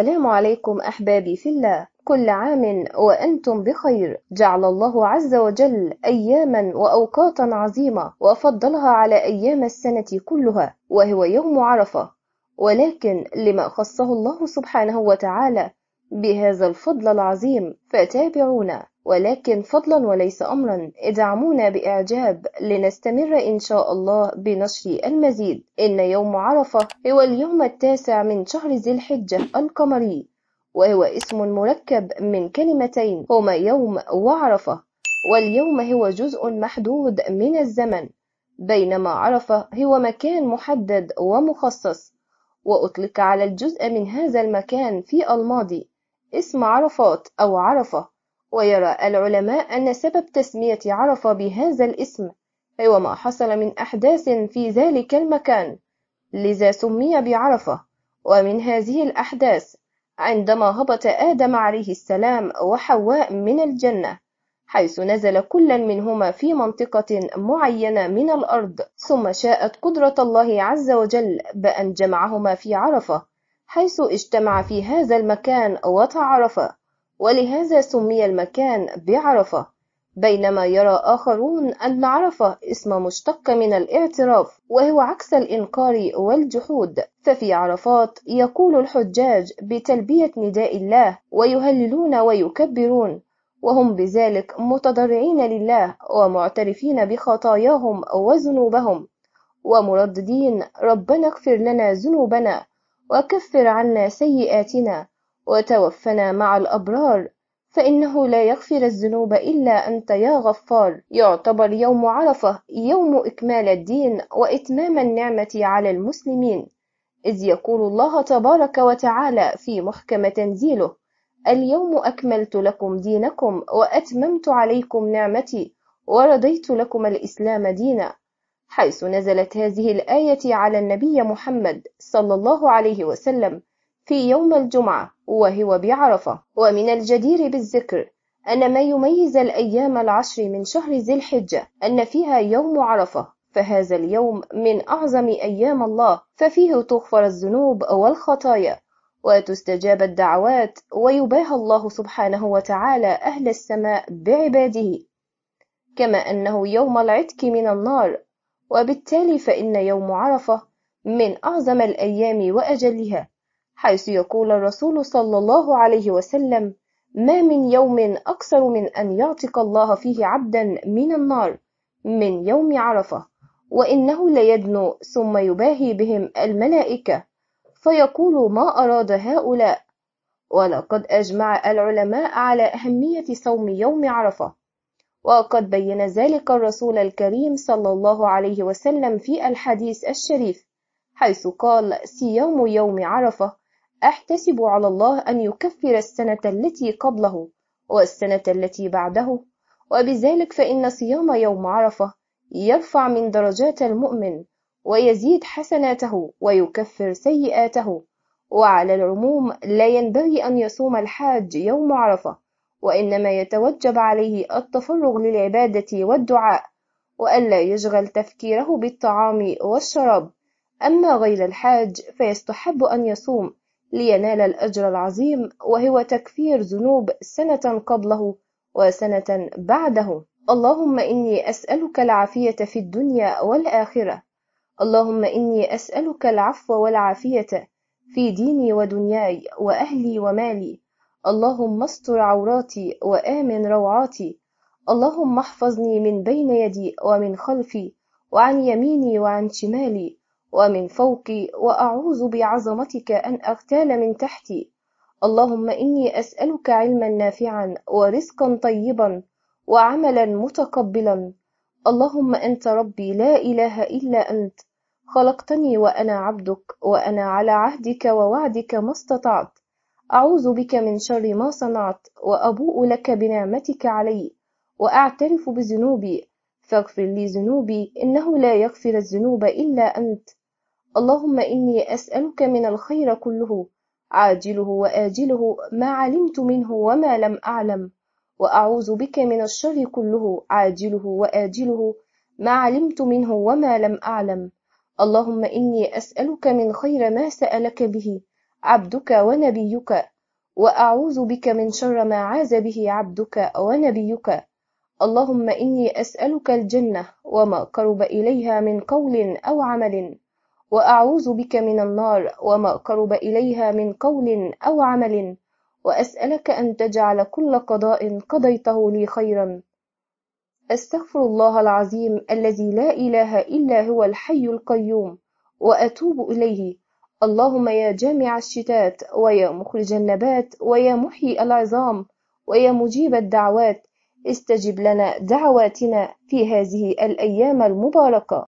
السلام عليكم أحبابي في الله كل عام وأنتم بخير جعل الله عز وجل أياما وأوقاتا عظيمة وفضلها على أيام السنة كلها وهو يوم عرفة ولكن لما خصه الله سبحانه وتعالى بهذا الفضل العظيم فتابعونا ولكن فضلا وليس امرا ادعمونا باعجاب لنستمر ان شاء الله بنشر المزيد ان يوم عرفه هو اليوم التاسع من شهر ذي الحجه القمري وهو اسم مركب من كلمتين هما يوم وعرفه واليوم هو جزء محدود من الزمن بينما عرفه هو مكان محدد ومخصص واطلق على الجزء من هذا المكان في الماضي اسم عرفات أو عرفة ويرى العلماء أن سبب تسمية عرفة بهذا الاسم هو ما حصل من أحداث في ذلك المكان لذا سمي بعرفة ومن هذه الأحداث عندما هبط آدم عليه السلام وحواء من الجنة حيث نزل كل منهما في منطقة معينة من الأرض ثم شاءت قدرة الله عز وجل بأن جمعهما في عرفة حيث اجتمع في هذا المكان وتعارفا ولهذا سمي المكان بعرفة بينما يرى آخرون أن عرفة اسم مشتق من الاعتراف وهو عكس الإنكار والجحود ففي عرفات يقول الحجاج بتلبية نداء الله ويهللون ويكبرون وهم بذلك متضرعين لله ومعترفين بخطاياهم وذنوبهم ومرددين ربنا اغفر لنا ذنوبنا وكفر عنا سيئاتنا وتوفنا مع الأبرار فإنه لا يغفر الذنوب إلا أنت يا غفار يعتبر يوم عرفة يوم إكمال الدين وإتمام النعمة على المسلمين إذ يقول الله تبارك وتعالى في محكم تنزيله اليوم أكملت لكم دينكم وأتممت عليكم نعمتي ورضيت لكم الإسلام دينا حيث نزلت هذه الآية على النبي محمد صلى الله عليه وسلم في يوم الجمعة وهو بعرفة ومن الجدير بالذكر أن ما يميز الأيام العشر من شهر ذي الحجة أن فيها يوم عرفة فهذا اليوم من أعظم أيام الله ففيه تغفر الذنوب والخطايا وتستجاب الدعوات ويباهى الله سبحانه وتعالى أهل السماء بعباده كما أنه يوم العتك من النار وبالتالي فإن يوم عرفة من أعظم الأيام وأجلها حيث يقول الرسول صلى الله عليه وسلم ما من يوم أكثر من أن يعتق الله فيه عبدا من النار من يوم عرفة وإنه ليدنو ثم يباهي بهم الملائكة فيقول ما أراد هؤلاء ولقد أجمع العلماء على أهمية صوم يوم عرفة وقد بين ذلك الرسول الكريم صلى الله عليه وسلم في الحديث الشريف حيث قال صيام يوم عرفة أحتسب على الله أن يكفر السنة التي قبله والسنة التي بعده وبذلك فإن صيام يوم عرفة يرفع من درجات المؤمن ويزيد حسناته ويكفر سيئاته وعلى العموم لا ينبغي أن يصوم الحاج يوم عرفة وإنما يتوجب عليه التفرغ للعبادة والدعاء وألا يشغل تفكيره بالطعام والشراب أما غير الحاج فيستحب أن يصوم لينال الأجر العظيم وهو تكفير ذنوب سنة قبله وسنة بعده اللهم إني أسألك العافية في الدنيا والآخرة اللهم إني أسألك العفو والعافية في ديني ودنياي وأهلي ومالي اللهم استر عوراتي وآمن روعاتي اللهم احفظني من بين يدي ومن خلفي وعن يميني وعن شمالي ومن فوقي وأعوذ بعظمتك أن أغتال من تحتي اللهم إني أسألك علما نافعا ورزقا طيبا وعملا متقبلا اللهم أنت ربي لا إله إلا أنت خلقتني وأنا عبدك وأنا على عهدك ووعدك ما استطعت أعوذ بك من شر ما صنعت وأبوء لك بنعمتك علي وأعترف بذنوبي فاغفر لي ذنوبي إنه لا يغفر الذنوب إلا أنت اللهم إني أسألك من الخير كله عاجله وآجله ما علمت منه وما لم أعلم وأعوذ بك من الشر كله عاجله وآجله ما علمت منه وما لم أعلم اللهم إني أسألك من خير ما سألك به عبدك ونبيك وأعوذ بك من شر ما عاز به عبدك ونبيك اللهم إني أسألك الجنة وما قرب إليها من قول أو عمل وأعوذ بك من النار وما قرب إليها من قول أو عمل وأسألك أن تجعل كل قضاء قضيته لي خيرا أستغفر الله العظيم الذي لا إله إلا هو الحي القيوم وأتوب إليه اللهم يا جامع الشتات ويا مخرج النبات ويا محيي العظام ويا مجيب الدعوات استجب لنا دعواتنا في هذه الأيام المباركة